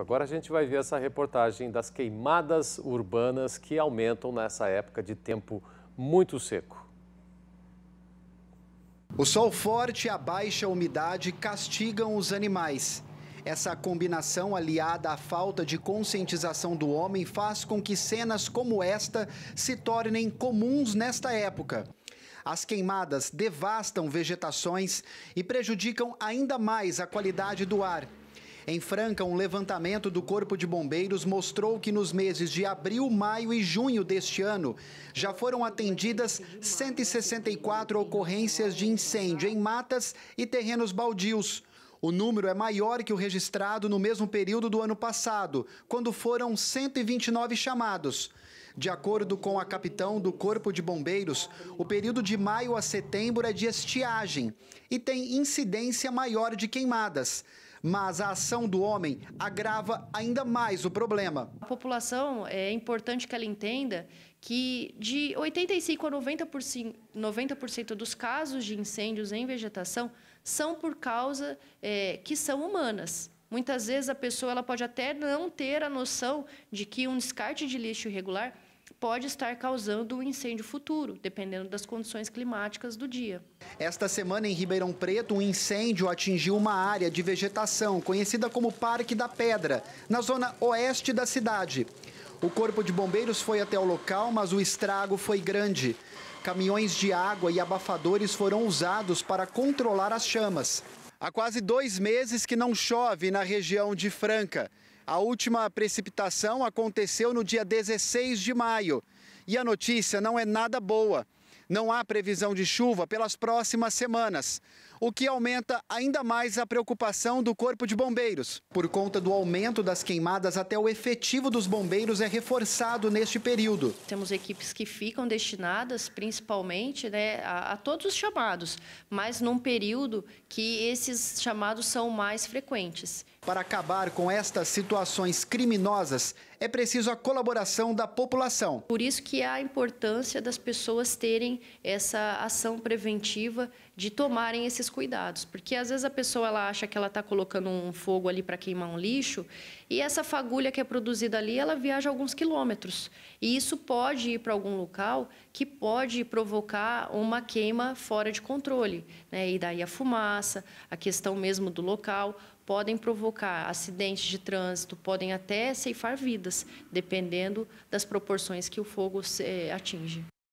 Agora a gente vai ver essa reportagem das queimadas urbanas que aumentam nessa época de tempo muito seco. O sol forte e a baixa umidade castigam os animais. Essa combinação aliada à falta de conscientização do homem faz com que cenas como esta se tornem comuns nesta época. As queimadas devastam vegetações e prejudicam ainda mais a qualidade do ar em Franca, um levantamento do Corpo de Bombeiros mostrou que nos meses de abril, maio e junho deste ano, já foram atendidas 164 ocorrências de incêndio em matas e terrenos baldios. O número é maior que o registrado no mesmo período do ano passado, quando foram 129 chamados. De acordo com a capitão do Corpo de Bombeiros, o período de maio a setembro é de estiagem e tem incidência maior de queimadas mas a ação do homem agrava ainda mais o problema. A população é importante que ela entenda que de 85 a 90%, 90 dos casos de incêndios em vegetação são por causa é, que são humanas. Muitas vezes a pessoa ela pode até não ter a noção de que um descarte de lixo irregular pode estar causando um incêndio futuro, dependendo das condições climáticas do dia. Esta semana, em Ribeirão Preto, um incêndio atingiu uma área de vegetação conhecida como Parque da Pedra, na zona oeste da cidade. O Corpo de Bombeiros foi até o local, mas o estrago foi grande. Caminhões de água e abafadores foram usados para controlar as chamas. Há quase dois meses que não chove na região de Franca. A última precipitação aconteceu no dia 16 de maio. E a notícia não é nada boa. Não há previsão de chuva pelas próximas semanas, o que aumenta ainda mais a preocupação do Corpo de Bombeiros. Por conta do aumento das queimadas, até o efetivo dos bombeiros é reforçado neste período. Temos equipes que ficam destinadas principalmente né, a, a todos os chamados, mas num período que esses chamados são mais frequentes. Para acabar com estas situações criminosas, é preciso a colaboração da população. Por isso que há a importância das pessoas terem essa ação preventiva de tomarem esses cuidados, porque às vezes a pessoa ela acha que ela está colocando um fogo ali para queimar um lixo e essa fagulha que é produzida ali ela viaja alguns quilômetros e isso pode ir para algum local que pode provocar uma queima fora de controle, né? E daí a fumaça, a questão mesmo do local podem provocar acidentes de trânsito, podem até ceifar vidas, dependendo das proporções que o fogo eh, atinge.